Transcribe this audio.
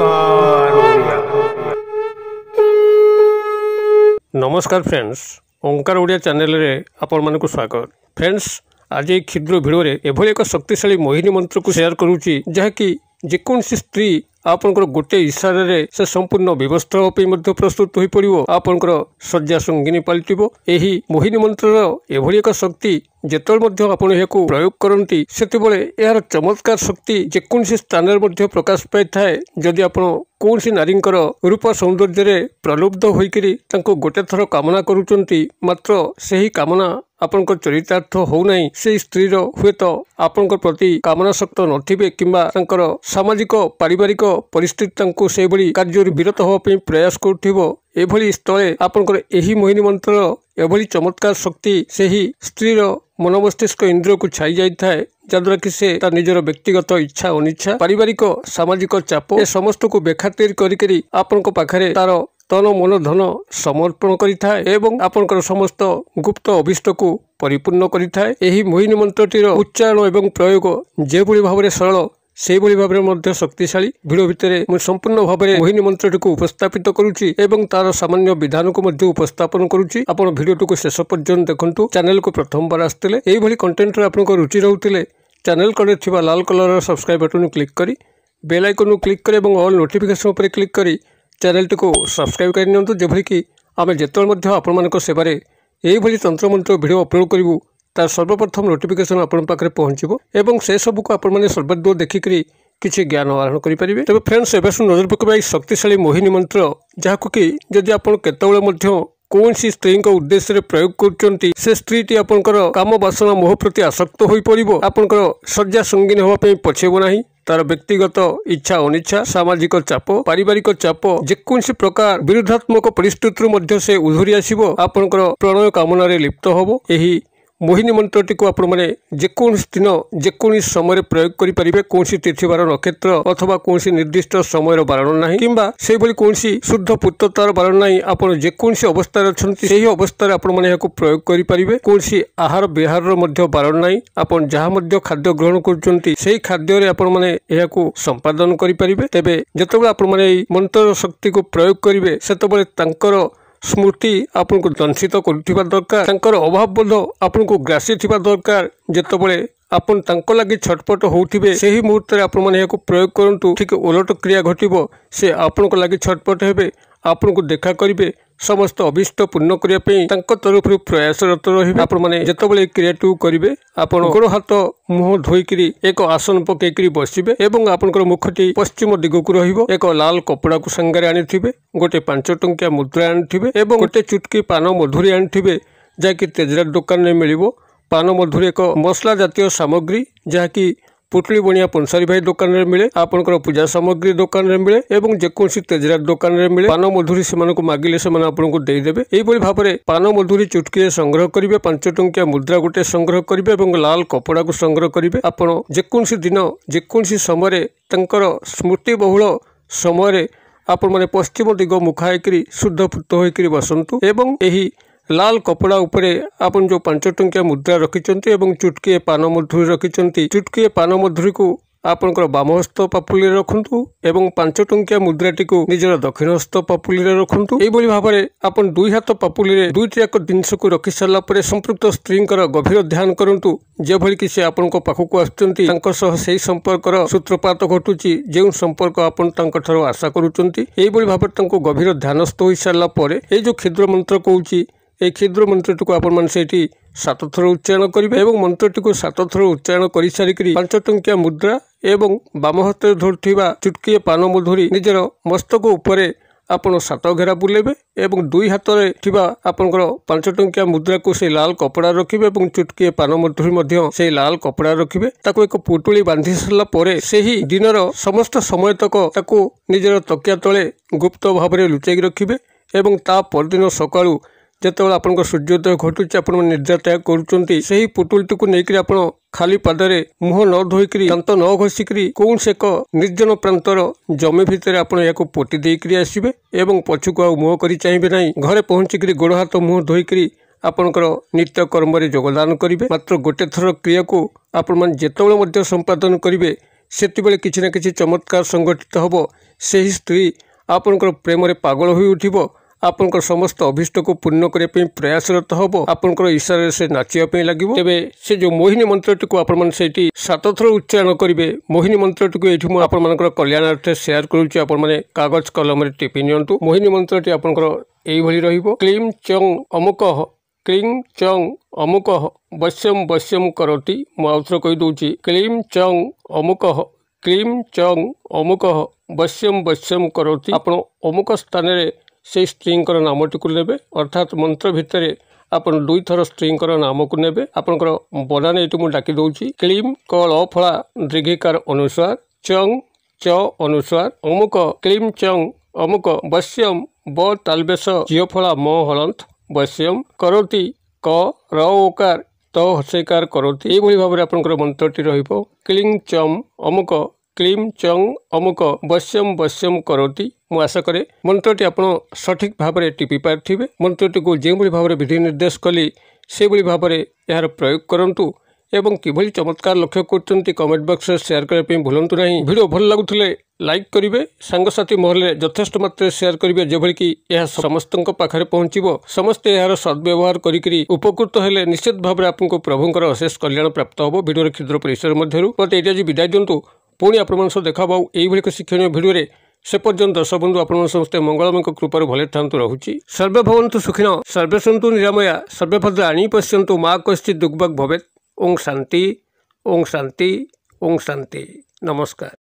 ଓଙ୍କାର ନମସ୍କାର ଫ୍ରେଣ୍ଡସ୍ ଓଙ୍କାର ଓଡ଼ିଆ ଚ୍ୟାନେଲରେ ଆପଣମାନଙ୍କୁ ସ୍ୱାଗତ ଫ୍ରେଣ୍ଡସ୍ ଆଜି ଏହି କ୍ଷୁଦ୍ର ଭିଡ଼ିଓରେ ଏଭଳି ଏକ ଶକ୍ତିଶାଳୀ ମୋହିନୀ ମନ୍ତ୍ରକୁ ସେୟାର କରୁଛି ଯାହାକି ଯେକୌଣସି ସ୍ତ୍ରୀ ଆପଣଙ୍କର ଗୋଟିଏ ଇସାରାରେ ସେ ସମ୍ପୂର୍ଣ୍ଣ ବ୍ୟବସ୍ଥା ହେବା ପାଇଁ ମଧ୍ୟ ପ୍ରସ୍ତୁତ ହୋଇପଡ଼ିବ ଆପଣଙ୍କର ଶଯ୍ୟା ସଙ୍ଗିନୀ ପାଲଟିବ ଏହି ମୋହିନୀ ମନ୍ତ୍ରର ଏଭଳି ଏକ ଶକ୍ତି ଯେତେବେଳେ ମଧ୍ୟ ଆପଣ ଏହାକୁ ପ୍ରୟୋଗ କରନ୍ତି ସେତେବେଳେ ଏହାର ଚମତ୍କାର ଶକ୍ତି ଯେକୌଣସି ସ୍ଥାନରେ ମଧ୍ୟ ପ୍ରକାଶ ପାଇଥାଏ ଯଦି ଆପଣ କୌଣସି ନାରୀଙ୍କର ରୂପ ସୌନ୍ଦର୍ଯ୍ୟରେ ପ୍ରଲୁବ୍ଧ ହୋଇକରି ତାଙ୍କୁ ଗୋଟେ ଥର କାମନା କରୁଛନ୍ତି ମାତ୍ର ସେହି କାମନା ଆପଣଙ୍କ ଚରିତାର୍ଥ ହେଉନାହିଁ ସେହି ସ୍ତ୍ରୀର ହୁଏତ ଆପଣଙ୍କ ପ୍ରତି କାମନାସକ୍ତ ନଥିବେ କିମ୍ବା ତାଙ୍କର ସାମାଜିକ ପାରିବାରିକ ପରିସ୍ଥିତି ତାଙ୍କୁ ସେଭଳି କାର୍ଯ୍ୟରୁ ବିରତ ହେବା ପାଇଁ ପ୍ରୟାସ କରୁଥିବ ଏଭଳି ସ୍ଥଳେ ଆପଣଙ୍କର ଏହି ମୋହିନୀ ମନ୍ତ୍ରର ଏଭଳି ଚମତ୍କାର ଶକ୍ତି ସେହି ସ୍ତ୍ରୀର ମନମସ୍ତିଷ୍କ ଇନ୍ଦ୍ରକୁ ଛାଇ ଯାଇଥାଏ ଯାଦ୍ୱାରା କି ସେ ତା ନିଜର ବ୍ୟକ୍ତିଗତ ଇଚ୍ଛା ଅନିଚ୍ଛା ପାରିବାରିକ ସାମାଜିକ ଚାପ ଏ ସମସ୍ତକୁ ବେଖାତିର କରିକରି ଆପଣଙ୍କ ପାଖରେ ତାର ତନ ମନଧନ ସମର୍ପଣ କରିଥାଏ ଏବଂ ଆପଣଙ୍କର ସମସ୍ତ ଗୁପ୍ତ ଅଭିଷ୍ଟକୁ ପରିପୂର୍ଣ୍ଣ କରିଥାଏ ଏହି ମୋହିନୀ ମନ୍ତ୍ରଟିର ଉଚ୍ଚାରଣ ଏବଂ ପ୍ରୟୋଗ ଯେଭଳି ଭାବରେ ସରଳ ସେହିଭଳି ଭାବରେ ମଧ୍ୟ ଶକ୍ତିଶାଳୀ ଭିଡ଼ ଭିତରେ ମୁଁ ସମ୍ପୂର୍ଣ୍ଣ ଭାବରେ ମୋହିନୀ ମନ୍ତ୍ରଟିକୁ ଉପସ୍ଥାପିତ କରୁଛି ଏବଂ ତାର ସାମାନ୍ୟ ବିଧାନକୁ ମଧ୍ୟ ଉପସ୍ଥାପନ କରୁଛି ଆପଣ ଭିଡ଼ିଓଟିକୁ ଶେଷ ପର୍ଯ୍ୟନ୍ତ ଦେଖନ୍ତୁ ଚ୍ୟାନେଲକୁ ପ୍ରଥମବାର ଆସିଥିଲେ ଏହିଭଳି କଣ୍ଟେଣ୍ଟରେ ଆପଣଙ୍କ ରୁଚି ରହୁଥିଲେ ଚ୍ୟାନେଲ କଡ଼ରେ ଥିବା ଲାଲ କଲର୍ର ସବସ୍କ୍ରାଇବ୍ ବଟନ୍ କ୍ଲିକ୍ କରି ବେଲ୍ ଆଇକନ୍କୁ କ୍ଲିକ୍ କରି ଏବଂ ଅଲ୍ ନୋଟିଫିକେସନ୍ ଉପରେ କ୍ଲିକ୍ କରି ଚ୍ୟାନେଲଟିକୁ ସବସ୍କ୍ରାଇବ୍ କରିନିଅନ୍ତୁ ଯେଭଳିକି ଆମେ ଯେତେବେଳେ ମଧ୍ୟ ଆପଣମାନଙ୍କ ସେବାରେ ଏଇଭଳି ତନ୍ତ୍ରମନ୍ତ୍ର ଭିଡ଼ିଓ ଅପଲୋଡ଼ କରିବୁ ତାର ସର୍ବପ୍ରଥମ ନୋଟିଫିକେସନ୍ ଆପଣଙ୍କ ପାଖରେ ପହଞ୍ଚିବ ଏବଂ ସେସବୁକୁ ଆପଣମାନେ ସର୍ବାଧିକ ଦେଖିକରି କିଛି ଜ୍ଞାନ ଆହରଣ କରିପାରିବେ ତେବେ ଫ୍ରେଣ୍ଡସ୍ ଏବେ ଶୁଣି ନଜର ପକାଇବା ଏହି ଶକ୍ତିଶାଳୀ ମୋହିନୀ ମନ୍ତ୍ର ଯାହାକୁ କି ଯଦି ଆପଣ କେତେବେଳେ ମଧ୍ୟ କୌଣସି ସ୍ତ୍ରୀଙ୍କ ଉଦ୍ଦେଶ୍ୟରେ ପ୍ରୟୋଗ କରୁଛନ୍ତି ସେ ସ୍ତ୍ରୀଟି ଆପଣଙ୍କର କାମ ବାସନା ମୋହ ପ୍ରତି ଆସକ୍ତ ହୋଇପଡ଼ିବ ଆପଣଙ୍କର ଶଯ୍ୟା ସଙ୍ଗୀନ ହେବା ପାଇଁ ପଛେଇବ ନାହିଁ ତାର ବ୍ୟକ୍ତିଗତ ଇଚ୍ଛା ଅନିଚ୍ଛା ସାମାଜିକ ଚାପ ପାରିବାରିକ ଚାପ ଯେକୌଣସି ପ୍ରକାର ବିରୁଦ୍ଧାତ୍ମକ ପରିସ୍ଥିତିରୁ ମଧ୍ୟ ସେ ଉଧୁରି ଆସିବ ଆପଣଙ୍କର ପ୍ରଣୟ କାମନାରେ ଲିପ୍ତ ହେବ ଏହି ମୋହିନୀ ମନ୍ତ୍ରଟିକୁ ଆପଣମାନେ ଯେକୌଣସି ଦିନ ଯେକୌଣସି ସମୟରେ ପ୍ରୟୋଗ କରିପାରିବେ କୌଣସି ତିଥିବାର ନକ୍ଷତ୍ର ଅଥବା କୌଣସି ନିର୍ଦ୍ଦିଷ୍ଟ ସମୟର ବାରଣ ନାହିଁ କିମ୍ବା ସେହିଭଳି କୌଣସି ଶୁଦ୍ଧ ପୁତ୍ରତାର ବାରଣ ନାହିଁ ଆପଣ ଯେକୌଣସି ଅବସ୍ଥାରେ ଅଛନ୍ତି ସେହି ଅବସ୍ଥାରେ ଆପଣମାନେ ଏହାକୁ ପ୍ରୟୋଗ କରିପାରିବେ କୌଣସି ଆହାର ବିହାରର ମଧ୍ୟ ବାରଣ ନାହିଁ ଆପଣ ଯାହା ମଧ୍ୟ ଖାଦ୍ୟ ଗ୍ରହଣ କରୁଛନ୍ତି ସେହି ଖାଦ୍ୟରେ ଆପଣମାନେ ଏହାକୁ ସମ୍ପାଦନ କରିପାରିବେ ତେବେ ଯେତେବେଳେ ଆପଣମାନେ ଏହି ମନ୍ତ୍ରର ଶକ୍ତିକୁ ପ୍ରୟୋଗ କରିବେ ସେତେବେଳେ ତାଙ୍କର ସ୍ମୃତି ଆପଣଙ୍କୁ ଦଂଶିତ କରୁଥିବା ଦରକାର ତାଙ୍କର ଅଭାବବୋଧ ଆପଣଙ୍କୁ ଗ୍ରାସିଥିବା ଦରକାର ଯେତେବେଳେ ଆପଣ ତାଙ୍କ ଲାଗି ଛଟପଟ ହେଉଥିବେ ସେହି ମୁହୂର୍ତ୍ତରେ ଆପଣମାନେ ଏହାକୁ ପ୍ରୟୋଗ କରନ୍ତୁ ଠିକ୍ ଓଲଟ କ୍ରିୟା ଘଟିବ ସେ ଆପଣଙ୍କ ଲାଗି ଛଟପଟ ହେବେ ଆପଣଙ୍କୁ ଦେଖା କରିବେ ସମସ୍ତ ଅଭିଷ୍ଟ ପୂର୍ଣ୍ଣ କରିବା ପାଇଁ ତାଙ୍କ ତରଫରୁ ପ୍ରୟାସରତ ରହିବେ ଆପଣମାନେ ଯେତେବେଳେ କ୍ରିଏଟିଭ୍ କରିବେ ଆପଣ ଗୋଡ଼ ହାତ ମୁହଁ ଧୋଇକିରି ଏକ ଆସନ ପକେଇକିରି ବସିବେ ଏବଂ ଆପଣଙ୍କର ମୁଖଟି ପଶ୍ଚିମ ଦିଗକୁ ରହିବ ଏକ ଲାଲ କପଡ଼ାକୁ ସାଙ୍ଗରେ ଆଣିଥିବେ ଗୋଟେ ପାଞ୍ଚ ଟଙ୍କିଆ ମୁଦ୍ରା ଆଣିଥିବେ ଏବଂ ଗୋଟେ ଚୁଟକି ପାନ ମଧୁରୀ ଆଣିଥିବେ ଯାହାକି ତେଜରାଟ ଦୋକାନରେ ମିଳିବ ପାନ ମଧୁରୀ ଏକ ମସଲା ଜାତୀୟ ସାମଗ୍ରୀ ଯାହାକି ପୁଟଳି ବଣିଆ ପନସାରୀ ଭାଇ ଦୋକାନରେ ମିଳେ ଆପଣଙ୍କର ପୂଜା ସାମଗ୍ରୀ ଦୋକାନରେ ମିଳେ ଏବଂ ଯେକୌଣସି ତେଜରାତ ଦୋକାନରେ ମିଳେ ପାନ ମଧୁରୀ ସେମାନଙ୍କୁ ମାଗିଲେ ସେମାନେ ଆପଣଙ୍କୁ ଦେଇଦେବେ ଏହିଭଳି ଭାବରେ ପାନ ମଧୁରୀ ଚୁଟକିରେ ସଂଗ୍ରହ କରିବେ ପାଞ୍ଚ ଟଙ୍କିଆ ମୁଦ୍ରା ଗୋଟେ ସଂଗ୍ରହ କରିବେ ଏବଂ ଲାଲ କପଡ଼ାକୁ ସଂଗ୍ରହ କରିବେ ଆପଣ ଯେକୌଣସି ଦିନ ଯେକୌଣସି ସମୟରେ ତାଙ୍କର ସ୍ମୃତି ବହୁଳ ସମୟରେ ଆପଣମାନେ ପଶ୍ଚିମ ଦିଗ ମୁଖା ହେଇକିରି ଶୁଦ୍ଧ ଫୁଟ ହୋଇକିରି ବସନ୍ତୁ ଏବଂ ଏହି ଲାଲ କପଡ଼ା ଉପରେ ଆପଣ ଯେଉଁ ପାଞ୍ଚ ଟଙ୍କିଆ ମୁଦ୍ରା ରଖିଛନ୍ତି ଏବଂ ଚୁଟକିଏ ପାନ ମଧୁରୀ ରଖିଛନ୍ତି ଚୁଟକିଏ ପାନ ମଧୁରୀକୁ ଆପଣଙ୍କର ବାମହସ୍ତ ପାପୁଲିରେ ରଖନ୍ତୁ ଏବଂ ପାଞ୍ଚ ଟଙ୍କିଆ ମୁଦ୍ରାଟିକୁ ନିଜର ଦକ୍ଷିଣହସ୍ତ ପାପୁଲିରେ ରଖନ୍ତୁ ଏହିଭଳି ଭାବରେ ଆପଣ ଦୁଇ ହାତ ପାପୁଲିରେ ଦୁଇଟି ଯାକ ଜିନିଷକୁ ରଖିସାରିଲା ପରେ ସମ୍ପୃକ୍ତ ସ୍ତ୍ରୀଙ୍କର ଗଭୀର ଧ୍ୟାନ କରନ୍ତୁ ଯେଭଳିକି ସେ ଆପଣଙ୍କ ପାଖକୁ ଆସୁଛନ୍ତି ତାଙ୍କ ସହ ସେହି ସମ୍ପର୍କର ସୂତ୍ରପାତ ଘଟୁଛି ଯେଉଁ ସମ୍ପର୍କ ଆପଣ ତାଙ୍କଠାରୁ ଆଶା କରୁଛନ୍ତି ଏହିଭଳି ଭାବରେ ତାଙ୍କୁ ଗଭୀର ଧ୍ୟାନସ୍ଥ ହୋଇସାରିଲା ପରେ ଏହି ଯେଉଁ କ୍ଷୁଦ୍ର ମନ୍ତ୍ର କହୁଛି ଏହି କ୍ଷୁଦ୍ର ମନ୍ତ୍ରଟିକୁ ଆପଣମାନେ ସେଇଠି ସାତଥର ଉଚ୍ଚାରଣ କରିବେ ଏବଂ ମନ୍ତ୍ରଟିକୁ ସାତଥର ଉଚ୍ଚାରଣ କରିସାରିକରି ପାଞ୍ଚ ଟଙ୍କିଆ ମୁଦ୍ରା ଏବଂ ବାମ ହାତରେ ଧରୁଥିବା ଚୁଟକିଏ ପାନ ମଧୁରି ନିଜର ମସ୍ତକ ଉପରେ ଆପଣ ସାତ ଘେରା ବୁଲେଇବେ ଏବଂ ଦୁଇ ହାତରେ ଥିବା ଆପଣଙ୍କର ପାଞ୍ଚ ଟଙ୍କିଆ ମୁଦ୍ରାକୁ ସେ ଲାଲ କପଡ଼ା ରଖିବେ ଏବଂ ଚୁଟକିଏ ପାନ ମଧୁରି ମଧ୍ୟ ସେଇ ଲାଲ କପଡ଼ା ରଖିବେ ତାକୁ ଏକ ପୁଟୁଳି ବାନ୍ଧି ସାରିଲା ପରେ ସେହି ଦିନର ସମସ୍ତ ସମୟ ତକ ତାକୁ ନିଜର ତକିଆ ତଳେ ଗୁପ୍ତ ଭାବରେ ଲୁଚାଇକି ରଖିବେ ଏବଂ ତା ପରଦିନ ସକାଳୁ ଯେତେବେଳେ ଆପଣଙ୍କ ସୂର୍ଯ୍ୟୋଦୟ ଘଟୁଛି ଆପଣ ନିର୍ଯାତନା କରୁଛନ୍ତି ସେହି ପୁତୁଳିଟିକୁ ନେଇକରି ଆପଣ ଖାଲି ପାଦରେ ମୁହଁ ନ ଧୋଇକରି ଦାନ୍ତ ନ ଘଷିକରି କୌଣସି ଏକ ନିର୍ଜନ ପ୍ରାନ୍ତର ଜମି ଭିତରେ ଆପଣ ଏହାକୁ ପୋତି ଦେଇକରି ଆସିବେ ଏବଂ ପଛକୁ ଆଉ ମୁହଁ କରି ଚାହିଁବେ ନାହିଁ ଘରେ ପହଞ୍ଚିକରି ଗୋଡ଼ ହାତ ମୁହଁ ଧୋଇକରି ଆପଣଙ୍କର ନିତ୍ୟକର୍ମରେ ଯୋଗଦାନ କରିବେ ମାତ୍ର ଗୋଟେ ଥର କ୍ରିୟାକୁ ଆପଣମାନେ ଯେତେବେଳେ ମଧ୍ୟ ସମ୍ପାଦନ କରିବେ ସେତେବେଳେ କିଛି ନା କିଛି ଚମତ୍କାର ସଂଗଠିତ ହେବ ସେହି ସ୍ତ୍ରୀ ଆପଣଙ୍କର ପ୍ରେମରେ ପାଗଳ ହୋଇଉଠିବ আপনক সমস্ত অভিষ্টক পুণ্য কৰে পই প্ৰয়াস ৰত হব আপনকৰ ইশারে সে নাচিয় পই লাগিব তেবে সে যে মোহিনী মন্ত্রটোক অপৰমণ সৈতে সতত্ৰ উচ্চাৰণ কৰিব মোহিনী মন্ত্রটোক এঠিমু আপোনাকৰ কল্যাণৰ বাবে শেয়ার কৰিছো আপোন মানে কাগজ কলমৰ টপিনিয়ন্ত মোহিনী মন্ত্রটো আপোনকৰ এইভলি ৰহিবো ক্লিম চং অমুকহ ক্ৰিং চং অমুকহ বস্যম বস্যম কৰতি মই আউটৰ কৈ দোঁচি ক্লিম চং অমুকহ ক্ৰিম চং অমুকহ বস্যম বস্যম কৰতি আপোন অমুক স্থানৰে সেই ସ୍ତ୍ରୀଙ୍କର ନାମଟିକୁ ନେବେ ଅର୍ଥାତ୍ ମନ୍ତ୍ର ଭିତରେ ଆପଣ ଦୁଇଥର ସ୍ତ୍ରୀଙ୍କର ନାମକୁ ନେବେ ଆପଣଙ୍କର ବନାନ ଏଇଠି ମୁଁ ଡାକି ଦେଉଛି କ୍ଲିମ୍ କ ଫଳା ଦୀର୍ଘିକାର ଅନୁସାର ଚଂ ଚ ଅନୁସାର ଅମୁକ କ୍ଲିମ୍ ଚଂ ଅମୁକ ବଶ୍ୟମ୍ ବ ତାଲବେଶ ଝିଅ ଫଳା ମ ହଳନ୍ତ ବଶ୍ୟମ୍ କରନ୍ତି କ ର ଓକାର ତ ହସେକାର କରନ୍ତି ଏଇଭଳି ଭାବରେ ଆପଣଙ୍କର ମନ୍ତ୍ରଟି ରହିବ କ୍ଲିଂ ଚମ୍ ଅମୁକ କ୍ଲିମ୍ ଚଙ୍ଗ ଅମୁକ ବୈଶ୍ୟମ ବୈଶ୍ୟମ କରନ୍ତି ମୁଁ ଆଶା କରେ ମନ୍ତ୍ରଟି ଆପଣ ସଠିକ୍ ଭାବରେ ଟିପି ପାରିଥିବେ ମନ୍ତ୍ରଟିକୁ ଯେଉଁଭଳି ଭାବରେ ବିଧିନିର୍ଦ୍ଦେଶ କଲି ସେଭଳି ଭାବରେ ଏହାର ପ୍ରୟୋଗ କରନ୍ତୁ এবং কিভাবে চমৎকার লক্ষ্য করছেন কমেন্ট বক্সে সেয়ার করা ভুলতু না ভিডিও ভাল লাগুলে লাইক করবে সাংসাথী মহলে যথেষ্ট মাত্রায় সেয়ার করবে যেভাবে কি এ সমস্ত পাখে পৌঁছব সমস্তে এর সদ্ব্যবহার করি উপকৃত হলে নিশ্চিত ভাবে আপনার প্রভুঙ্কর অশেষ কল্যাণ প্রাপ্ত হব ভিডিওর ক্ষুদ্র পরিসর মধ্যে মতো এইটা আজ বিদায় দিন্তু পুঁ আপনার সহ দেখা পাও এইভাবে এক শিক্ষণীয় ভিডিওরে সে পর্যন্ত সবন্ধু আপনার সমস্ত মঙ্গলময়ক কৃপার ভালো থাকুন রহুচি সর্বে ভবন্তু সুখিন সর্বে সন্তু নিরাময়া সর্বে ভদ্রাণী পশ্যন্তু মা কশ্চিৎ দুর্বাগ ভবেত ओम शांति ओम शांति ओम शांति नमस्कार